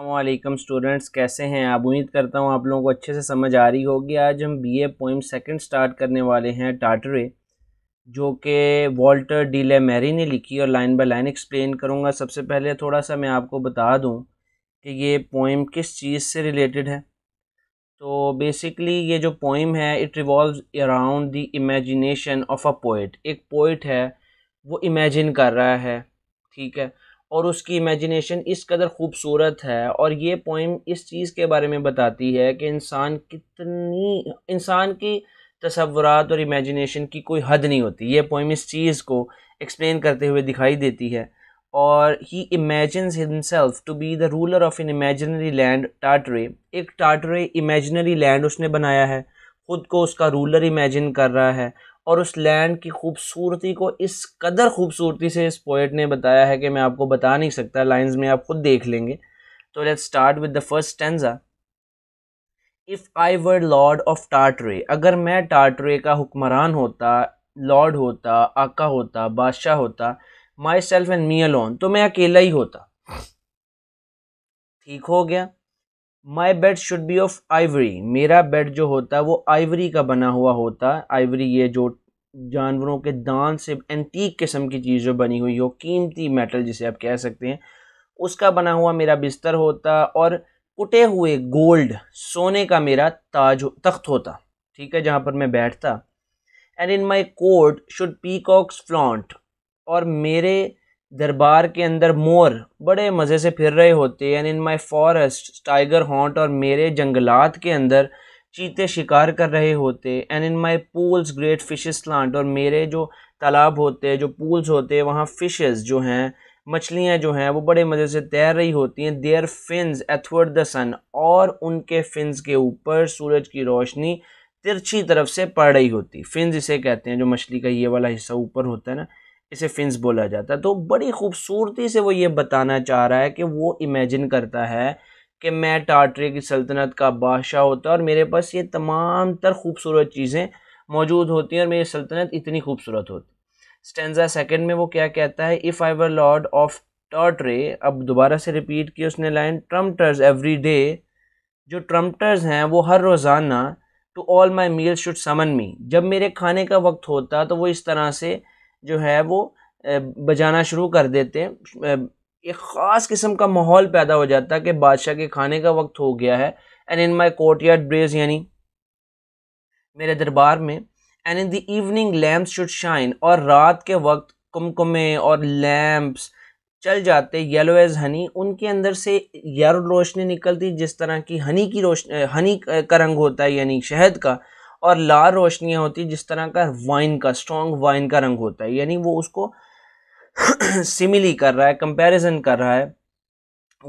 अल्लाम स्टूडेंट्स कैसे हैं आप उम्मीद करता हूँ आप लोगों को अच्छे से समझ आ रही होगी आज हम B A poem second start करने वाले हैं टाटरे जो कि वॉल्टर डीले मैरी ने लिखी और लाइन बाय लाइन एक्सप्लेन करूँगा सबसे पहले थोड़ा सा मैं आपको बता दूँ कि ये पोइम किस चीज़ से रिलेटेड है तो बेसिकली ये जो पोइम है it revolve around the imagination of a poet एक पोइट है वो इमेजिन कर रहा है ठीक है और उसकी इमेजिनेशन इस कदर खूबसूरत है और ये पोइम इस चीज़ के बारे में बताती है कि इंसान कितनी इंसान की तस्वरत और इमेजिनेशन की कोई हद नहीं होती ये पोइम इस चीज़ को एक्सप्लेन करते हुए दिखाई देती है और he imagines himself to be the ruler of an imaginary land Tartary एक टाटरे इमेजनरी लैंड उसने बनाया है ख़ुद को उसका रूलर इमेजिन कर रहा है और उस लैंड की खूबसूरती को इस कदर खूबसूरती से इस पोइट ने बताया है कि मैं आपको बता नहीं सकता लाइंस में आप खुद देख लेंगे तो let's start with the first stanza if I were lord of Tartary अगर मैं टाटरे का हुक्मरान होता लॉर्ड होता आका होता बादशाह होता myself and me alone तो मैं अकेला ही होता ठीक हो गया my bed should be of ivory मेरा बेड जो होता है वो आइवरी का बना हुआ होता है आइवरी ये जो जानवरों के दान से एंटीक किस्म की चीज़ जो बनी हुई हो कीमती मेटल जिसे आप कह सकते हैं उसका बना हुआ मेरा बिस्तर होता और कुटे हुए गोल्ड सोने का मेरा ताज तख्त होता ठीक है जहाँ पर मैं बैठता and in my court should peacocks flaunt और मेरे दरबार के अंदर मोर बड़े मज़े से फिर रहे होते हैं in my forest tiger haunt और मेरे जंगलात के अंदर चीते शिकार कर रहे होते and in my pools great fishes plant और मेरे जो तालाब होते हैं जो पूल्स होते हैं वहाँ फिशेस जो हैं मछलियाँ जो हैं वो बड़े मज़े से तैर रही होती हैं their fins athwart the sun और उनके फिन्स के ऊपर सूरज की रोशनी तिरछी तरफ से पड़ रही होती फिन्स इसे कहते हैं जो मछली का ये वाला हिस्सा ऊपर होता है ना इसे फिंस बोला जाता है तो बड़ी खूबसूरती से वो ये बताना चाह रहा है कि वो इमेजिन करता है कि मैं टाटरे की सल्तनत का बादशाह होता और मेरे पास ये तमाम तर खूबसूरत चीज़ें मौजूद होती हैं और मेरी सल्तनत इतनी खूबसूरत होती स्टेंजा सेकंड में वो क्या कहता है if I were lord of Tartary अब दोबारा से रिपीट किया उसने लाइन ट्रम्पटर्स एवरी डे जो ट्रम्पटर्स हैं वो हर रोज़ाना to all my meal should summon me जब मेरे खाने का वक्त होता तो वो इस तरह से जो है वो बजाना शुरू कर देते हैं एक ख़ास किस्म का माहौल पैदा हो जाता है कि बादशाह के खाने का वक्त हो गया है and in my courtyard brays यानी मेरे दरबार में and in the evening lamp should shine और रात के वक्त कुमकुमे और लैम्प्स चल जाते येलो एज हनी उनके अंदर से यर रोशनी निकलती जिस तरह की हनी की रोशनी हनी का रंग होता है यानी शहद का और लाल रोशनियाँ होती जिस तरह का वाइन का स्ट्रॉन्ग वाइन का रंग होता है यानी वो उसको सिमिली कर रहा है कंपैरिजन कर रहा है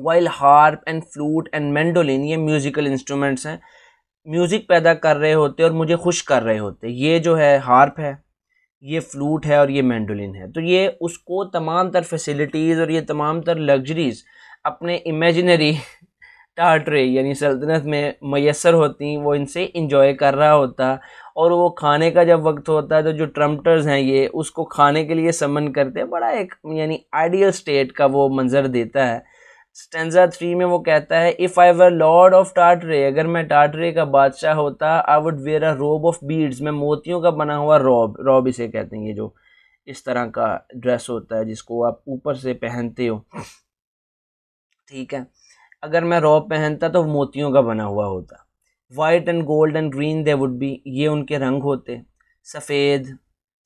while harp and flute and mandolin ये म्यूज़िकल इंस्ट्रूमेंट्स हैं म्यूज़िक पैदा कर रहे होते और मुझे खुश कर रहे होते ये जो है हार्प है ये फ्लूट है और ये मैंडोलिन है तो ये उसको तमाम तर फैसिलिटीज़ और ये तमाम तर लग्जरीज़ अपने इमेजिनरी टाटरे यानी सल्तनत में मैसर होती वो इनसे इंजॉय कर रहा होता और वो खाने का जब वक्त होता है तो जो ट्रम्पटर्स हैं ये उसको खाने के लिए समन करते हैं बड़ा एक यानी आइडियल स्टेट का वो मंज़र देता है स्टेंजा थ्री में वो कहता है if I were lord of Tartary अगर मैं टाटरे का बादशाह होता I would wear a robe of beads मैं मोतियों का बना हुआ रॉब रॉब इसे कहते हैं ये जो इस तरह का ड्रेस होता है जिसको आप ऊपर से पहनते हो ठीक है अगर मैं रॉ पहनता तो मोतियों का बना हुआ होता white and gold and green they would be ये उनके रंग होते सफ़ेद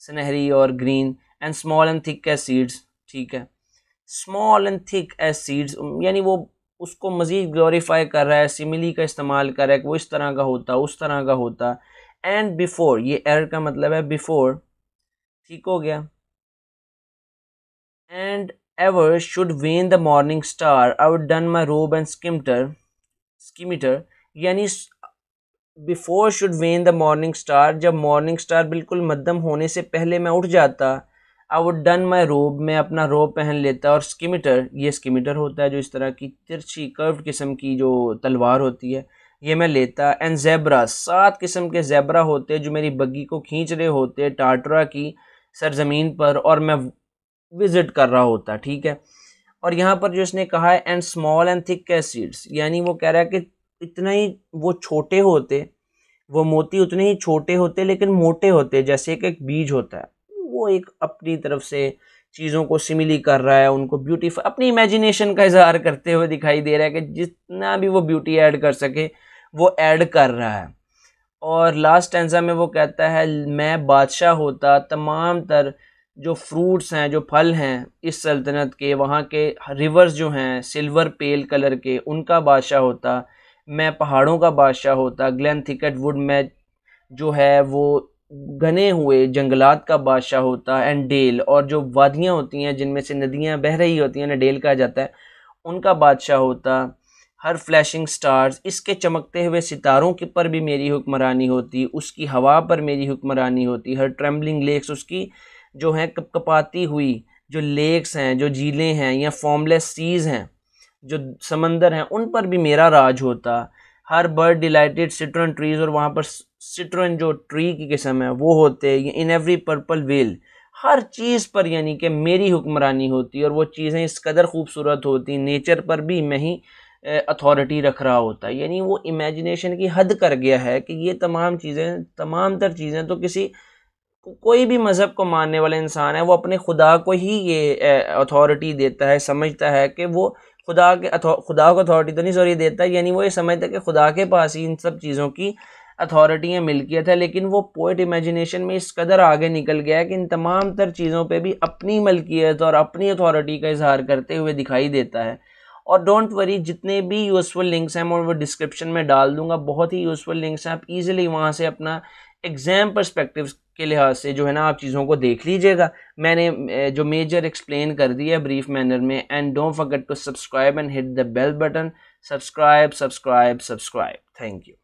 सुनहरी और green and small and thick as seeds ठीक है small and thick as seeds यानी वो उसको मज़ीद ग्लोरीफाई कर रहा है सिमिली का इस्तेमाल कर रहा है कि वो इस तरह का होता उस तरह का होता एंड बिफोर ये एर er का मतलब है बिफोर ठीक हो गया and ever should wane the morning star i would done my robe and skimter skimeter यानी before should wane the morning star जब मॉर्निंग स्टार बिल्कुल मध्यम होने से पहले मैं उठ जाता आई would डन माई रोब main अपना रोब पहन लेता और स्किमिटर ye स्किमिटर होता है जो इस तरह की तिरछी curved किस्म की जो तलवार होती है ये मैं लेता एंड जेबरा सात किस्म के जेबरा होते जो मेरी बग्गी को खींच रहे होते टाटरा की सरजमीन पर और मैं विजिट कर रहा होता है ठीक है और यहाँ पर जो इसने कहा है and small and thick as seeds यानी वो कह रहा है कि इतना ही वो छोटे होते वो मोती उतने ही छोटे होते लेकिन मोटे होते जैसे कि एक बीज होता है वो एक अपनी तरफ से चीज़ों को सिमिली कर रहा है उनको ब्यूटीफ अपनी इमेजिनेशन का इजहार करते हुए दिखाई दे रहा है कि जितना भी वो ब्यूटी ऐड कर सके वो ऐड कर रहा है और लास्ट एंसा में वो कहता है मैं बादशाह होता तमाम तर जो फ्रूट्स हैं जो फल हैं इस सल्तनत के वहाँ के रिवर्स जो हैं सिल्वर पेल कलर के उनका बादशाह होता मैं पहाड़ों का बादशाह होता ग्लैन थिकट वुड में जो है वो घने हुए जंगलात का बादशाह होता एंड डेल और जो वादियाँ होती हैं जिनमें से नदियाँ बह रही होती हैं ना डेल कहा जाता है उनका बादशाह होता हर फ्लैशिंग स्टार्स इसके चमकते हुए सितारों के पर भी मेरी हुक्मरानी होती उसकी हवा पर मेरी हुक्मरानी होती हर ट्रेवलिंग लेक्स उसकी जो हैं कपकपाती हुई जो लेक्स हैं जो झीलें हैं या फॉर्मलेस सीज़ हैं जो समंदर हैं उन पर भी मेरा राज होता हर बर्ड डिलाइटेड सिट्रन ट्रीज़ और वहाँ पर सिट्रन जो ट्री की किस्म है वो होते इन एवरी पर्पल वेल हर चीज़ पर यानी कि मेरी हुक्मरानी होती और वो चीज़ें इस कदर खूबसूरत होती नेचर पर भी मैं ही अथॉरिटी रख रहा होता यानी वो इमेजिनेशन की हद कर गया है कि ये तमाम चीज़ें तमाम तर चीज़ें तो किसी कोई भी मज़हब को मानने वाला इंसान है वो अपने खुदा को ही ये अथॉरिटी देता है समझता है कि वो खुदा के खुदा को अथॉरिटी तो नहीं सॉरी देता यानी वो ये समझता है कि खुदा के पास ही इन सब चीज़ों की अथॉरिटियाँ मिल्कियत है लेकिन वो पोइट इमेजिनेशन में इस कदर आगे निकल गया है कि इन तमाम तर चीज़ों पर भी अपनी मलकियत और अपनी अथॉरिटी का इजहार करते हुए दिखाई देता है और डोंट वरी जितने भी यूज़फुल लिंक्स हैं मैं वो डिस्क्रिप्शन में डाल दूंगा बहुत ही यूज़फुल लिंक्स हैं आप इजीली वहाँ से अपना एग्ज़ाम परस्पेक्टिव के लिहाज से जो है ना आप चीज़ों को देख लीजिएगा मैंने जो मेजर एक्सप्लेन कर दिया ब्रीफ मैनर में and don't forget to subscribe and hit the bell button subscribe subscribe subscribe thank you